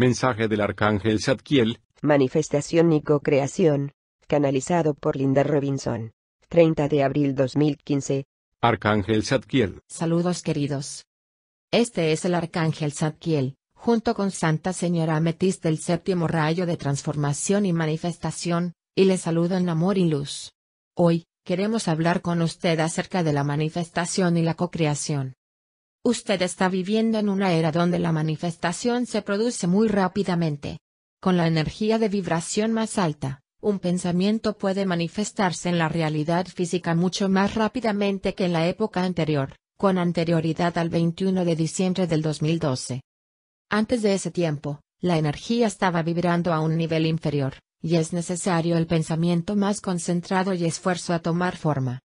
Mensaje del Arcángel Zadkiel. Manifestación y co-creación. Canalizado por Linda Robinson. 30 de abril 2015. Arcángel Zadkiel. Saludos queridos. Este es el Arcángel Zadkiel, junto con Santa Señora Metis del séptimo rayo de transformación y manifestación, y les saludo en amor y luz. Hoy, queremos hablar con usted acerca de la manifestación y la co-creación. Usted está viviendo en una era donde la manifestación se produce muy rápidamente. Con la energía de vibración más alta, un pensamiento puede manifestarse en la realidad física mucho más rápidamente que en la época anterior, con anterioridad al 21 de diciembre del 2012. Antes de ese tiempo, la energía estaba vibrando a un nivel inferior, y es necesario el pensamiento más concentrado y esfuerzo a tomar forma.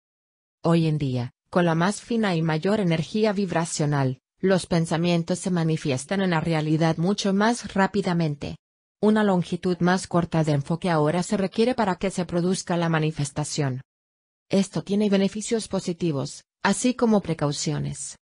Hoy en día, con la más fina y mayor energía vibracional, los pensamientos se manifiestan en la realidad mucho más rápidamente. Una longitud más corta de enfoque ahora se requiere para que se produzca la manifestación. Esto tiene beneficios positivos, así como precauciones.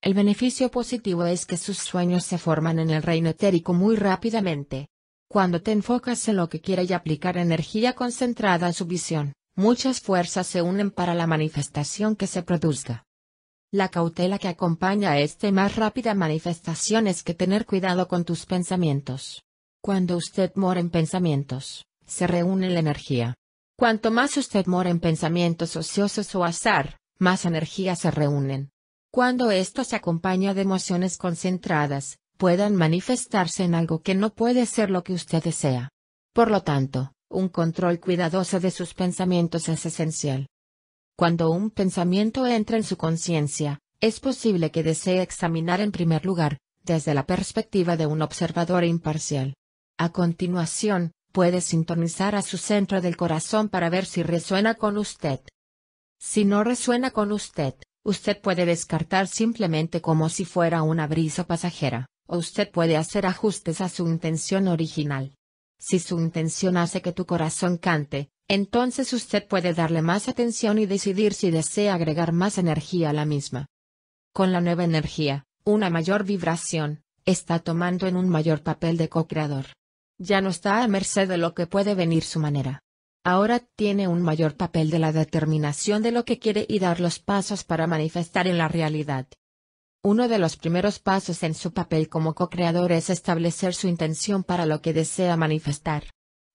El beneficio positivo es que sus sueños se forman en el reino etérico muy rápidamente. Cuando te enfocas en lo que quiere y aplicar energía concentrada a su visión, muchas fuerzas se unen para la manifestación que se produzca. La cautela que acompaña a este más rápida manifestación es que tener cuidado con tus pensamientos. Cuando usted mora en pensamientos, se reúne la energía. Cuanto más usted mora en pensamientos ociosos o azar, más energía se reúnen. Cuando esto se acompaña de emociones concentradas, puedan manifestarse en algo que no puede ser lo que usted desea. Por lo tanto, un control cuidadoso de sus pensamientos es esencial. Cuando un pensamiento entra en su conciencia, es posible que desee examinar en primer lugar, desde la perspectiva de un observador imparcial. A continuación, puede sintonizar a su centro del corazón para ver si resuena con usted. Si no resuena con usted, usted puede descartar simplemente como si fuera una brisa pasajera, o usted puede hacer ajustes a su intención original. Si su intención hace que tu corazón cante, entonces usted puede darle más atención y decidir si desea agregar más energía a la misma. Con la nueva energía, una mayor vibración, está tomando en un mayor papel de co-creador. Ya no está a merced de lo que puede venir su manera. Ahora tiene un mayor papel de la determinación de lo que quiere y dar los pasos para manifestar en la realidad. Uno de los primeros pasos en su papel como co-creador es establecer su intención para lo que desea manifestar.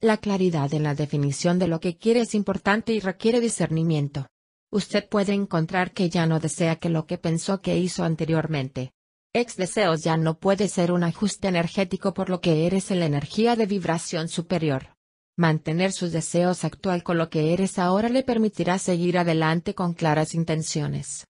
La claridad en la definición de lo que quiere es importante y requiere discernimiento. Usted puede encontrar que ya no desea que lo que pensó que hizo anteriormente. Ex deseos ya no puede ser un ajuste energético por lo que eres en la energía de vibración superior. Mantener sus deseos actual con lo que eres ahora le permitirá seguir adelante con claras intenciones.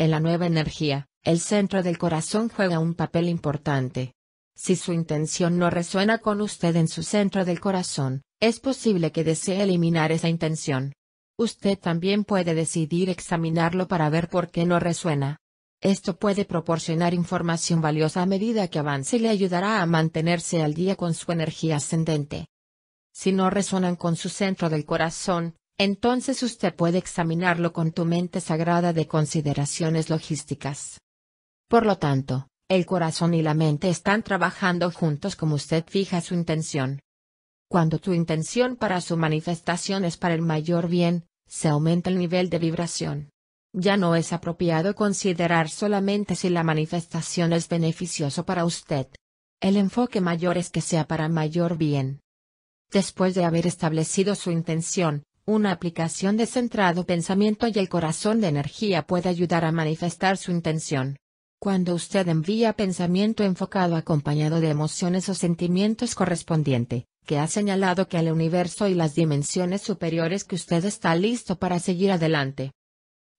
En la nueva energía, el centro del corazón juega un papel importante. Si su intención no resuena con usted en su centro del corazón, es posible que desee eliminar esa intención. Usted también puede decidir examinarlo para ver por qué no resuena. Esto puede proporcionar información valiosa a medida que avance y le ayudará a mantenerse al día con su energía ascendente. Si no resuenan con su centro del corazón, entonces usted puede examinarlo con tu mente sagrada de consideraciones logísticas. Por lo tanto, el corazón y la mente están trabajando juntos como usted fija su intención. Cuando tu intención para su manifestación es para el mayor bien, se aumenta el nivel de vibración. Ya no es apropiado considerar solamente si la manifestación es beneficioso para usted. El enfoque mayor es que sea para mayor bien. Después de haber establecido su intención, una aplicación de centrado pensamiento y el corazón de energía puede ayudar a manifestar su intención. Cuando usted envía pensamiento enfocado acompañado de emociones o sentimientos correspondiente, que ha señalado que el universo y las dimensiones superiores que usted está listo para seguir adelante.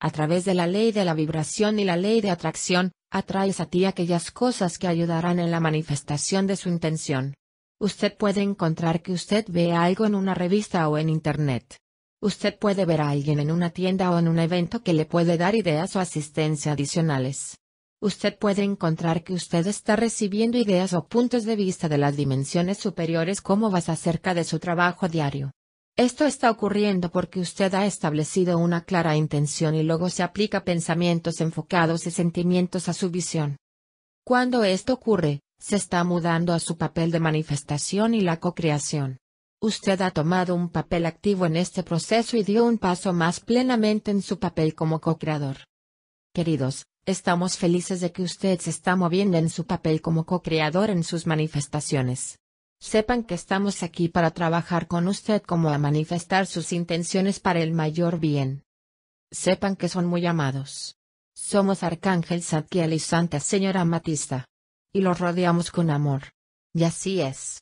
A través de la ley de la vibración y la ley de atracción, atraes a ti aquellas cosas que ayudarán en la manifestación de su intención. Usted puede encontrar que usted ve algo en una revista o en Internet Usted puede ver a alguien en una tienda o en un evento que le puede dar ideas o asistencia adicionales. Usted puede encontrar que usted está recibiendo ideas o puntos de vista de las dimensiones superiores como vas acerca de su trabajo diario. Esto está ocurriendo porque usted ha establecido una clara intención y luego se aplica pensamientos enfocados y sentimientos a su visión. Cuando esto ocurre, se está mudando a su papel de manifestación y la co-creación. Usted ha tomado un papel activo en este proceso y dio un paso más plenamente en su papel como co-creador. Queridos, estamos felices de que usted se está moviendo en su papel como co-creador en sus manifestaciones. Sepan que estamos aquí para trabajar con usted como a manifestar sus intenciones para el mayor bien. Sepan que son muy amados. Somos Arcángel Zadkiel y Santa Señora Matista. Y los rodeamos con amor. Y así es.